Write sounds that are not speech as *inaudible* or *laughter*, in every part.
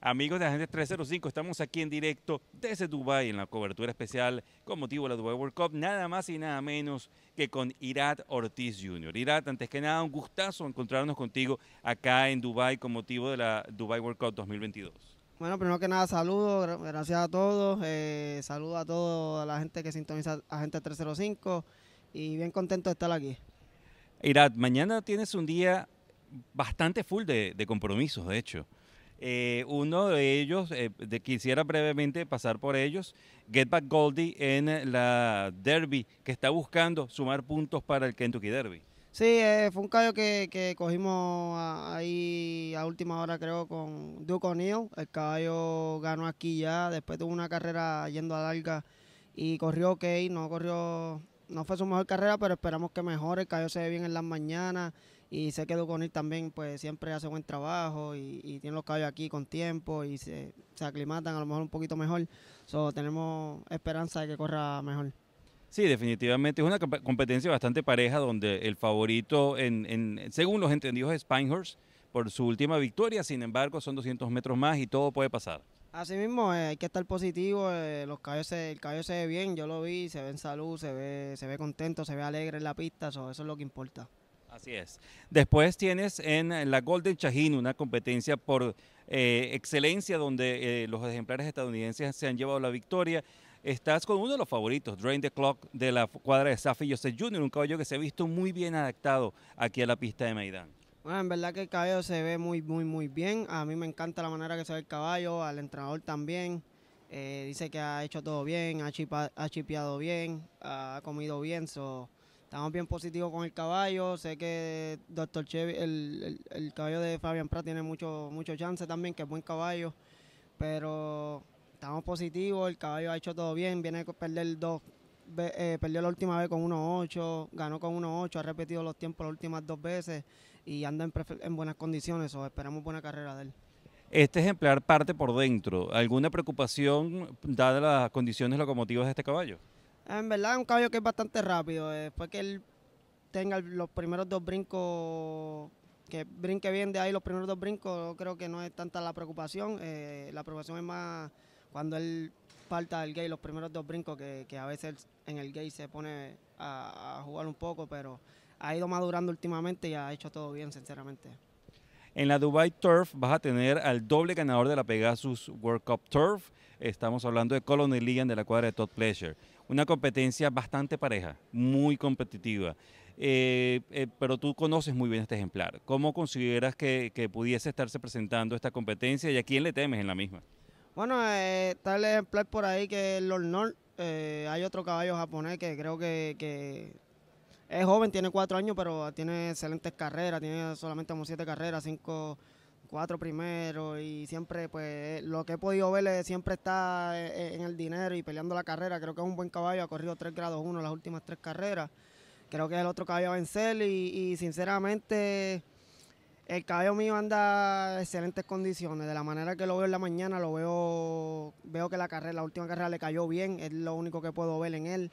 Amigos de Agente 305, estamos aquí en directo desde Dubai en la cobertura especial con motivo de la Dubai World Cup, nada más y nada menos que con Irat Ortiz Jr. Irat, antes que nada, un gustazo encontrarnos contigo acá en Dubai con motivo de la Dubai World Cup 2022. Bueno, primero que nada, saludos, gracias a todos, eh, saludo a toda la gente que sintoniza Agente 305 y bien contento de estar aquí. Irat, mañana tienes un día bastante full de compromisos, de hecho. Eh, uno de ellos, eh, quisiera brevemente pasar por ellos, Get Back Goldie en la Derby, que está buscando sumar puntos para el Kentucky Derby. Sí, eh, fue un callo que, cogimos ahí a última hora, creo, con Duke O'Neill. El caballo ganó aquí ya, después tuvo una carrera yendo a larga y corrió ok, no corrió, no fue su mejor carrera, pero esperamos que mejore. El caballo se ve bien en las mañanas y sé con él también pues siempre hace buen trabajo y, tiene los caballos aquí con tiempo y se, aclimatan a lo mejor un poquito mejor. So, tenemos esperanza de que corra mejor. Sí, definitivamente es una competencia bastante pareja donde el favorito, en, según los entendidos, es Pinehurst por su última victoria, sin embargo son 200 metros más y todo puede pasar. Así mismo, eh, hay que estar positivo, eh, los caballos el caballo se ve bien, yo lo vi, se ve en salud, se ve, se ve contento, se ve alegre en la pista, eso es lo que importa. Así es. Después tienes en la Golden Chahin una competencia por eh, excelencia donde eh, los ejemplares estadounidenses se han llevado la victoria. Estás con uno de los favoritos, Drain the Clock, de la cuadra de Safi Joseph Jr., un caballo que se ha visto muy bien adaptado aquí a la pista de Maidán. Bueno, en verdad que el caballo se ve muy, muy, muy bien. A mí me encanta la manera que se ve el caballo, al entrenador también. Eh, dice que ha hecho todo bien, ha, ha chipeado bien, ha comido bien. So, estamos bien positivos con el caballo. Sé que Dr. Chevy, el, el, caballo de Fabián Prat tiene mucho, mucho chance también, que es buen caballo. Pero estamos positivos, el caballo ha hecho todo bien, viene a perder dos, eh, perdió la última vez con 1.8, ganó con 1.8, ha repetido los tiempos las últimas dos veces y anda en, en buenas condiciones, o esperamos buena carrera de él. Este ejemplar parte por dentro. ¿Alguna preocupación dada las condiciones locomotivas de este caballo? En verdad es un caballo que es bastante rápido. Eh, después que él tenga los primeros dos brincos, que brinque bien de ahí los primeros dos brincos, creo que no es tanta la preocupación. Eh, la preocupación es más cuando él falta del gay los primeros dos brincos, que, a veces en el gay se pone a jugar un poco, pero ha ido madurando últimamente y ha hecho todo bien, sinceramente. En la Dubai Turf vas a tener al doble ganador de la Pegasus World Cup Turf. Estamos hablando de Colony League de la cuadra de Todd Pleasure. Una competencia bastante pareja, muy competitiva. Eh, eh, pero tú conoces muy bien este ejemplar. ¿Cómo consideras que, pudiese estarse presentando esta competencia y a quién le temes en la misma? Bueno, eh, ejemplar por ahí que es Lord North. Eh, hay otro caballo japonés que creo que es joven, tiene cuatro años, pero tiene excelentes carreras, tiene solamente como siete carreras, cinco, cuatro primeros y siempre, pues lo que he podido verle siempre está eh, eh, en el dinero y peleando la carrera. Creo que es un buen caballo, ha corrido tres grados uno las últimas tres carreras. Creo que es el otro caballo a vencer y, sinceramente el caballo mío anda en excelentes condiciones. De la manera que lo veo en la mañana, lo veo, veo que la carrera, la última carrera le cayó bien, es lo único que puedo ver en él.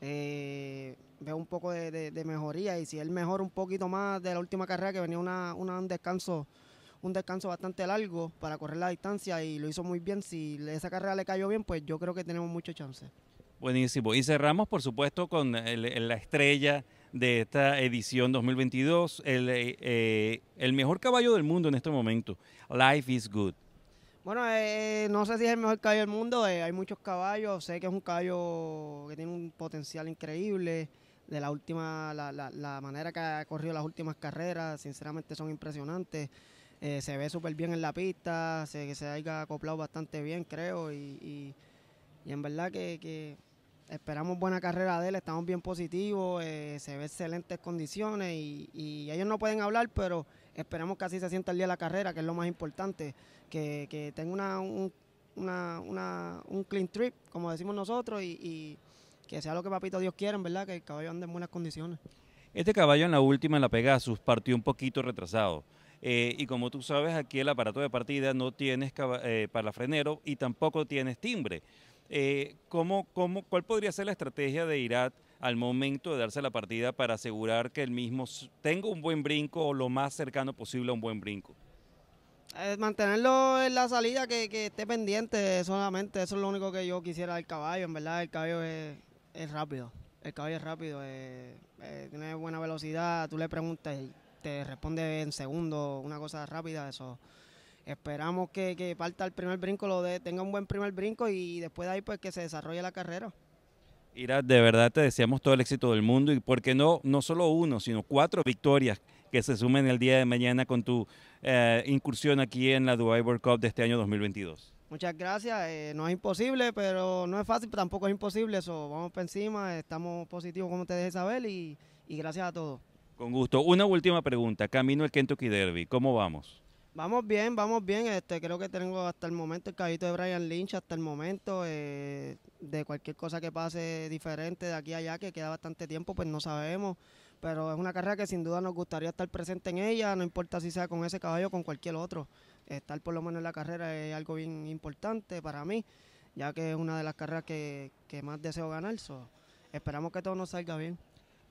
Eh, veo un poco de, mejoría y si él mejora un poquito más de la última carrera que venía un descanso un descanso bastante largo para correr la distancia y lo hizo muy bien, si esa carrera le cayó bien, pues yo creo que tenemos muchas chance. Buenísimo. Y cerramos, por supuesto, con la estrella de esta edición 2022, eh, eh, el mejor caballo del mundo en este momento, Life is Good. Bueno, eh, no sé si es el mejor caballo del mundo, eh, hay muchos caballos, sé que es un caballo que tiene un potencial increíble, de la última, la, la, la manera que ha corrido las últimas carreras, sinceramente son impresionantes, eh, se ve súper bien en la pista, sé que se ha acoplado bastante bien creo y, y, en verdad que esperamos buena carrera de él, estamos bien positivos, eh, se ven excelentes condiciones y, ellos no pueden hablar, pero esperamos que así se sienta el día de la carrera, que es lo más importante, que, tenga una, un, clean trip, como decimos nosotros, y, que sea lo que papito Dios quiera, ¿verdad? Que el caballo ande en buenas condiciones. Este caballo en la última, en la Pegasus, partió un poquito retrasado. Eh, y como tú sabes, aquí el aparato de partida no tienes parafrenero eh, para frenero y tampoco tienes timbre. Eh, ¿cómo, cómo, cuál podría ser la estrategia de Irat al momento de darse la partida para asegurar que el mismo tenga un buen brinco o lo más cercano posible a un buen brinco? Eh, mantenerlo en la salida, que, esté pendiente solamente, eso es lo único que yo quisiera del caballo, en verdad el caballo es, rápido, el caballo es rápido, eh, eh, tiene buena velocidad, tú le preguntas y te responde en segundo, una cosa rápida, eso esperamos que, que parta el primer brinco, lo de, tenga un buen primer brinco y después de ahí pues que se desarrolle la carrera. Ira, de verdad te deseamos todo el éxito del mundo y porque no, no solo uno, sino cuatro victorias que se sumen el día de mañana con tu eh, incursión aquí en la Dubai World Cup de este año 2022. Muchas gracias, eh, no es imposible, pero no es fácil, tampoco es imposible eso. Vamos para encima, estamos positivos como te dejé saber y, y gracias a todos. Con gusto. Una última pregunta, camino al Kentucky Derby, ¿cómo vamos? Vamos bien, vamos bien. Este, creo que tengo hasta el momento el caballito de Brian Lynch, hasta el momento. Eh, de cualquier cosa que pase diferente de aquí a allá, que queda bastante tiempo, pues no sabemos. Pero es una carrera que sin duda nos gustaría estar presente en ella, no importa si sea con ese caballo o con cualquier otro. Estar por lo menos en la carrera es algo bien importante para mí, ya que es una de las carreras que, más deseo ganar. So, esperamos que todo nos salga bien.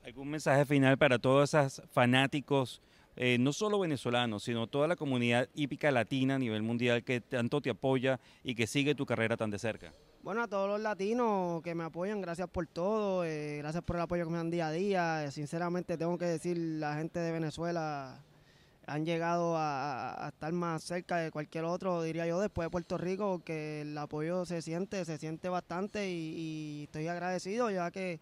¿Algún mensaje final para todos esos fanáticos? Eh, no solo venezolanos, sino toda la comunidad hípica latina a nivel mundial que tanto te apoya y que sigue tu carrera tan de cerca? Bueno, a todos los latinos que me apoyan, gracias por todo, eh, gracias por el apoyo que me dan día a día. Eh, sinceramente tengo que decir, la gente de Venezuela han llegado a, estar más cerca de cualquier otro, diría yo, después de Puerto Rico, que el apoyo se siente, se siente bastante y estoy agradecido ya que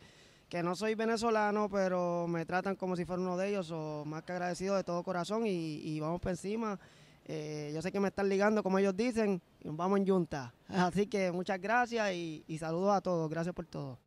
que no soy venezolano, pero me tratan como si fuera uno de ellos, o más que agradecido de todo corazón y, vamos por encima. Eh, yo sé que me están ligando, como ellos dicen, y vamos en junta. *laughs* Así que muchas gracias y, y saludos a todos. Gracias por todo.